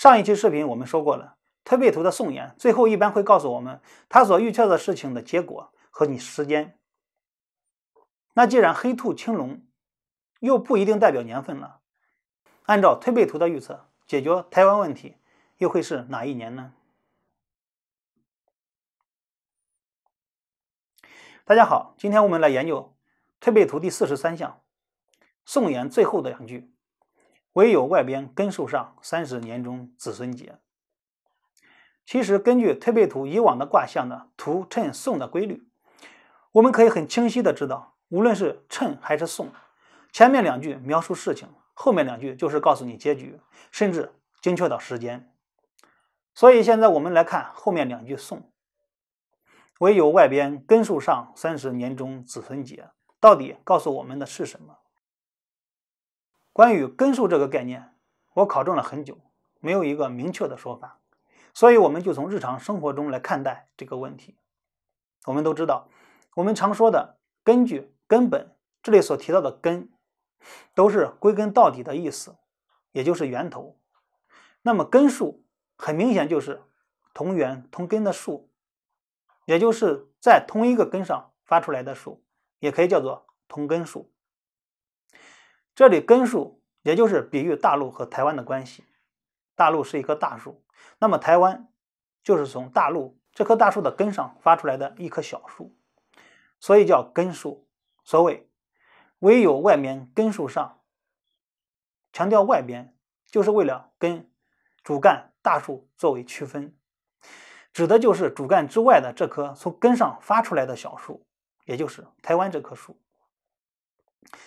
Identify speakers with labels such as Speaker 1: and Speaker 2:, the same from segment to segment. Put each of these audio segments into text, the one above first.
Speaker 1: 上一期视频我们说过了，推背图的宋言最后一般会告诉我们他所预测的事情的结果和你时间。那既然黑兔青龙又不一定代表年份了，按照推背图的预测，解决台湾问题又会是哪一年呢？大家好，今天我们来研究推背图第四十三项宋言最后的两句。唯有外边根树上，三十年中子孙结。其实根据推背图以往的卦象的“图称送”的规律，我们可以很清晰的知道，无论是称还是送，前面两句描述事情，后面两句就是告诉你结局，甚至精确到时间。所以现在我们来看后面两句“送”，唯有外边根树上，三十年中子孙结，到底告诉我们的是什么？关于根数这个概念，我考证了很久，没有一个明确的说法，所以我们就从日常生活中来看待这个问题。我们都知道，我们常说的根据、根本，这里所提到的根，都是归根到底的意思，也就是源头。那么根数很明显就是同源同根的数，也就是在同一个根上发出来的数，也可以叫做同根数。这里根树，也就是比喻大陆和台湾的关系。大陆是一棵大树，那么台湾就是从大陆这棵大树的根上发出来的一棵小树，所以叫根树。所谓唯有外面根树上，强调外边，就是为了跟主干大树作为区分，指的就是主干之外的这棵从根上发出来的小树，也就是台湾这棵树。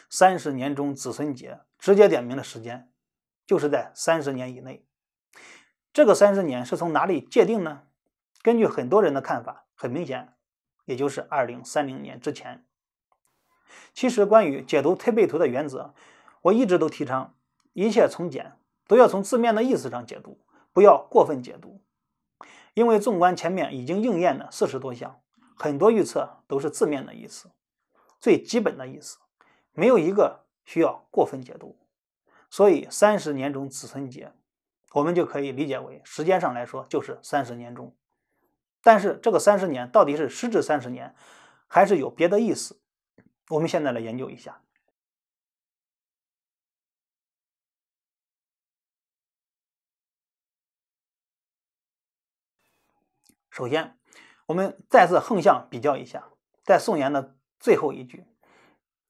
Speaker 1: 三十年中子孙劫，直接点明的时间，就是在三十年以内。这个三十年是从哪里界定呢？根据很多人的看法，很明显，也就是二零三零年之前。其实，关于解读推背图的原则，我一直都提倡一切从简，都要从字面的意思上解读，不要过分解读。因为纵观前面已经应验的四十多项，很多预测都是字面的意思，最基本的意思。没有一个需要过分解读，所以三十年中子孙节，我们就可以理解为时间上来说就是三十年中。但是这个三十年到底是实至三十年，还是有别的意思？我们现在来研究一下。首先，我们再次横向比较一下，在宋言的最后一句。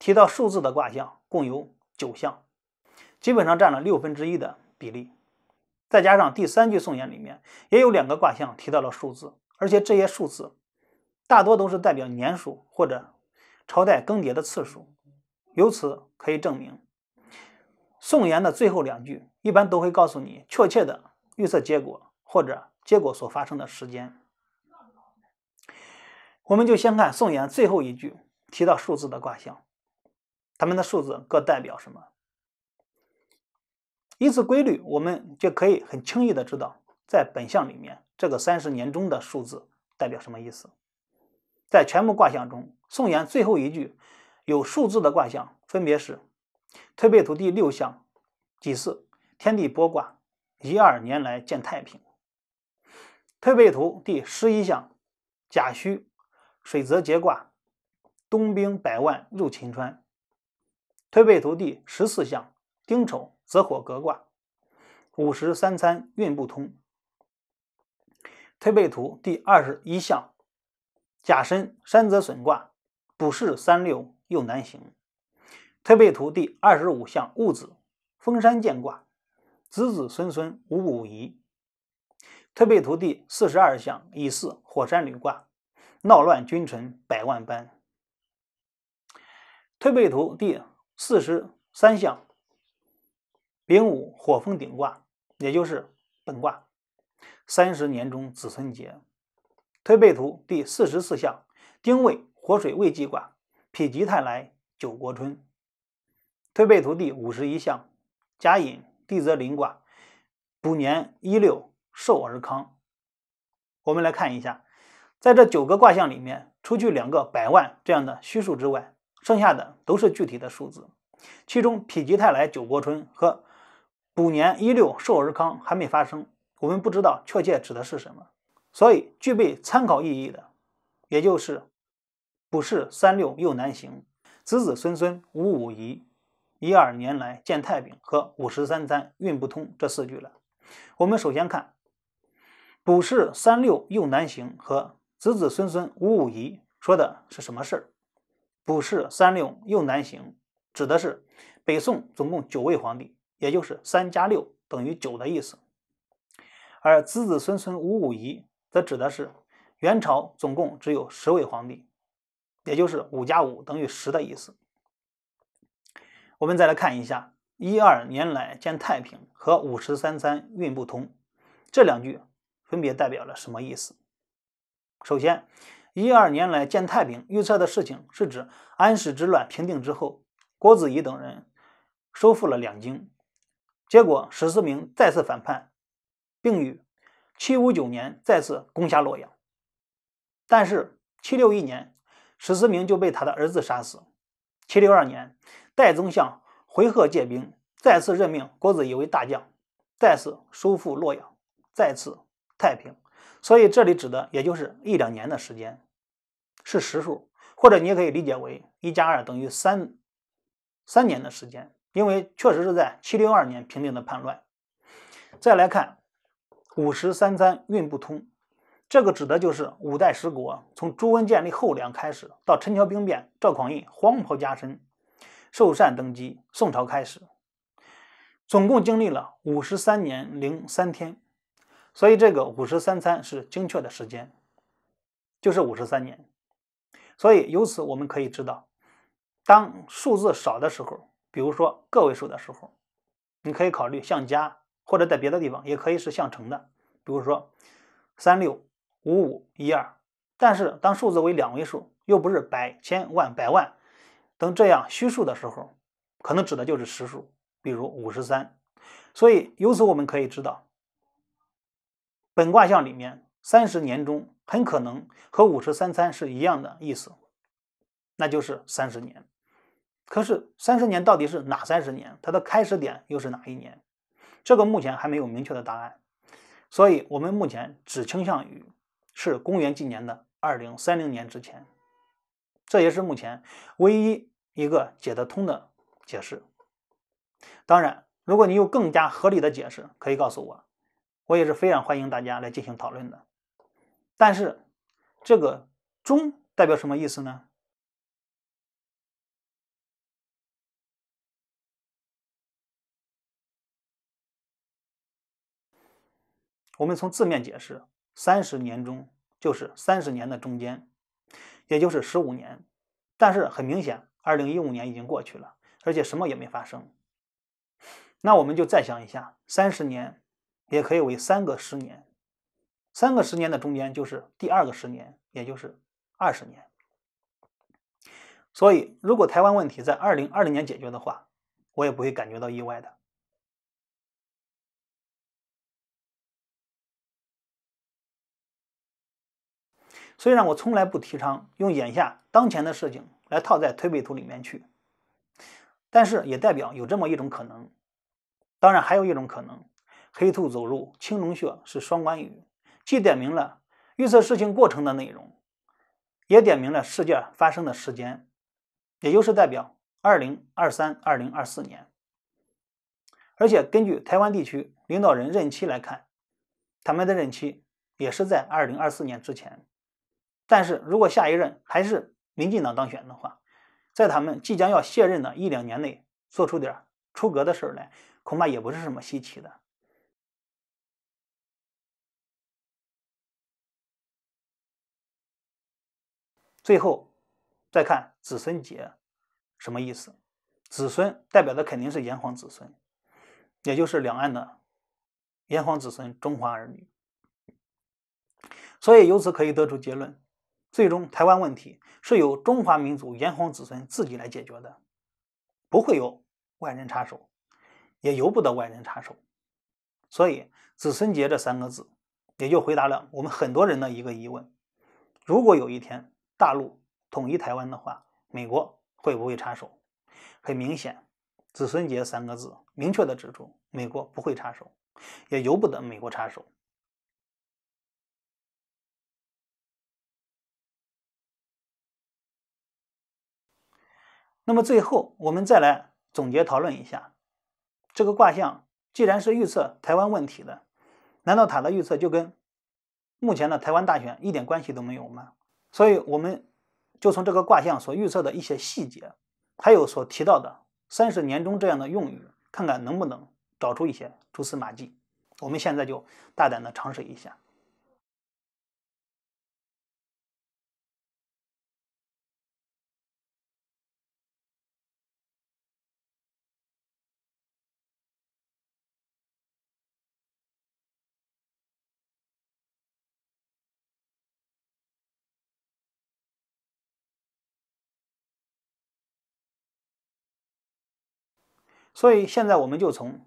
Speaker 1: 提到数字的卦象共有九项，基本上占了六分之一的比例。再加上第三句颂言里面也有两个卦象提到了数字，而且这些数字大多都是代表年数或者朝代更迭的次数。由此可以证明，颂言的最后两句一般都会告诉你确切的预测结果或者结果所发生的时间。我们就先看颂言最后一句提到数字的卦象。他们的数字各代表什么？依此规律，我们就可以很轻易的知道，在本象里面，这个三十年中的数字代表什么意思。在全部卦象中，宋延最后一句有数字的卦象分别是：推背图第六象，己巳，天地剥卦，一二年来见太平；推背图第十一象，甲戌，水泽节卦，东兵百万入秦川。推背图第十四象丁丑则火隔卦，五时三餐运不通。推背图第二十一项：甲申山则损卦，补势三六又难行。推背图第二十五项：戊子封山见卦，子子孙孙五谷宜。推背图第四十二项：乙巳火山旅卦，闹乱君臣百万般。推背图第四十三象，丙午火风鼎卦，也就是本卦。三十年中子孙劫，推背图第四十四象，丁未火水未济卦，否极泰来九国春。推背图第五十一象，甲寅地泽临卦，补年一六寿而康。我们来看一下，在这九个卦象里面，除去两个百万这样的虚数之外。剩下的都是具体的数字，其中否极泰来、九伯春和补年一六寿而康还没发生，我们不知道确切指的是什么，所以具备参考意义的，也就是补世三六又难行、子子孙孙五五宜、一二年来见太平和五十三三运不通这四句了。我们首先看补世三六又难行和子子孙孙五五仪说的是什么事儿。卜室三六又难行”指的是北宋总共九位皇帝，也就是三加六等于九的意思；而“子子孙孙五五宜”则指的是元朝总共只有十位皇帝，也就是五加五等于十的意思。我们再来看一下“一二年来见太平”和“五十三三运不通”这两句分别代表了什么意思。首先，一二年来见太平，预测的事情是指安史之乱平定之后，郭子仪等人收复了两京，结果史思明再次反叛，并于七五九年再次攻下洛阳。但是七六一年，史思明就被他的儿子杀死。七六二年，代宗向回纥借兵，再次任命郭子仪为大将，再次收复洛阳，再次太平。所以这里指的也就是一两年的时间。是实数，或者你也可以理解为一加二等于三，三年的时间，因为确实是在七六二年平定的叛乱。再来看五十三餐运不通，这个指的就是五代十国，从朱温建立后梁开始，到陈桥兵变，赵匡胤黄袍加身，寿善登基，宋朝开始，总共经历了五十三年零三天，所以这个五十三餐是精确的时间，就是五十三年。所以，由此我们可以知道，当数字少的时候，比如说个位数的时候，你可以考虑相加，或者在别的地方也可以是相乘的，比如说三六五五一二。但是，当数字为两位数，又不是百、千、万、百万等这样虚数的时候，可能指的就是实数，比如五十三。所以，由此我们可以知道，本卦象里面三十年中。很可能和五时三餐是一样的意思，那就是三十年。可是三十年到底是哪三十年？它的开始点又是哪一年？这个目前还没有明确的答案。所以，我们目前只倾向于是公元纪年的二零三零年之前。这也是目前唯一一个解得通的解释。当然，如果你有更加合理的解释，可以告诉我，我也是非常欢迎大家来进行讨论的。但是，这个“中”代表什么意思呢？我们从字面解释，“三十年中”就是三十年的中间，也就是十五年。但是很明显，二零一五年已经过去了，而且什么也没发生。那我们就再想一下，三十年也可以为三个十年。三个十年的中间就是第二个十年，也就是二十年。所以，如果台湾问题在二零二零年解决的话，我也不会感觉到意外的。虽然我从来不提倡用眼下当前的事情来套在推背图里面去，但是也代表有这么一种可能。当然，还有一种可能，黑兔走入青龙穴是双关语。既点明了预测事情过程的内容，也点明了事件发生的时间，也就是代表二零二三、二零二四年。而且根据台湾地区领导人任期来看，他们的任期也是在二零二四年之前。但是如果下一任还是民进党当选的话，在他们即将要卸任的一两年内做出点出格的事来，恐怕也不是什么稀奇的。最后，再看“子孙节”什么意思？“子孙”代表的肯定是炎黄子孙，也就是两岸的炎黄子孙、中华儿女。所以，由此可以得出结论：最终台湾问题是由中华民族炎黄子孙自己来解决的，不会有外人插手，也由不得外人插手。所以，“子孙节”这三个字也就回答了我们很多人的一个疑问：如果有一天。大陆统一台湾的话，美国会不会插手？很明显，“子孙节”三个字明确的指出，美国不会插手，也由不得美国插手。那么最后，我们再来总结讨论一下这个卦象。既然是预测台湾问题的，难道他的预测就跟目前的台湾大选一点关系都没有吗？所以，我们就从这个卦象所预测的一些细节，还有所提到的“三十年中”这样的用语，看看能不能找出一些蛛丝马迹。我们现在就大胆的尝试一下。所以现在我们就从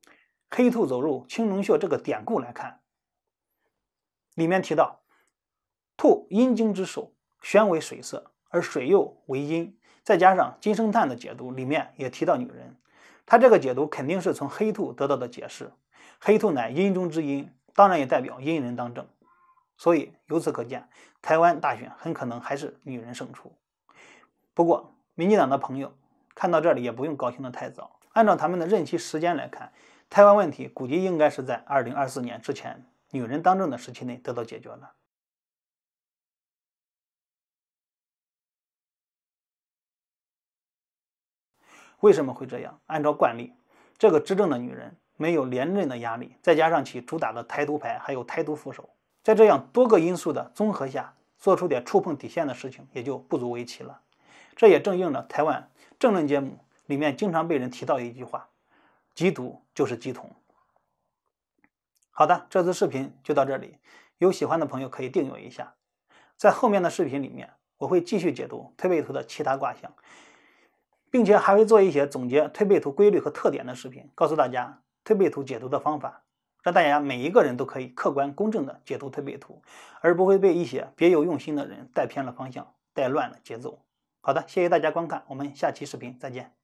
Speaker 1: “黑兔走入青龙穴”这个典故来看，里面提到兔阴经之首，宣为水色，而水又为阴，再加上金生叹的解读，里面也提到女人，他这个解读肯定是从黑兔得到的解释。黑兔乃阴中之阴，当然也代表阴人当政。所以由此可见，台湾大选很可能还是女人胜出。不过，民进党的朋友看到这里也不用高兴的太早。按照他们的任期时间来看，台湾问题估计应该是在二零二四年之前，女人当政的时期内得到解决了。为什么会这样？按照惯例，这个执政的女人没有连任的压力，再加上其主打的台独牌，还有台独扶手，在这样多个因素的综合下，做出点触碰底线的事情也就不足为奇了。这也正应了台湾政论节目。里面经常被人提到一句话：“缉毒就是缉同。”好的，这次视频就到这里，有喜欢的朋友可以订阅一下。在后面的视频里面，我会继续解读推背图的其他卦象，并且还会做一些总结推背图规律和特点的视频，告诉大家推背图解读的方法，让大家每一个人都可以客观公正的解读推背图，而不会被一些别有用心的人带偏了方向、带乱了节奏。好的，谢谢大家观看，我们下期视频再见。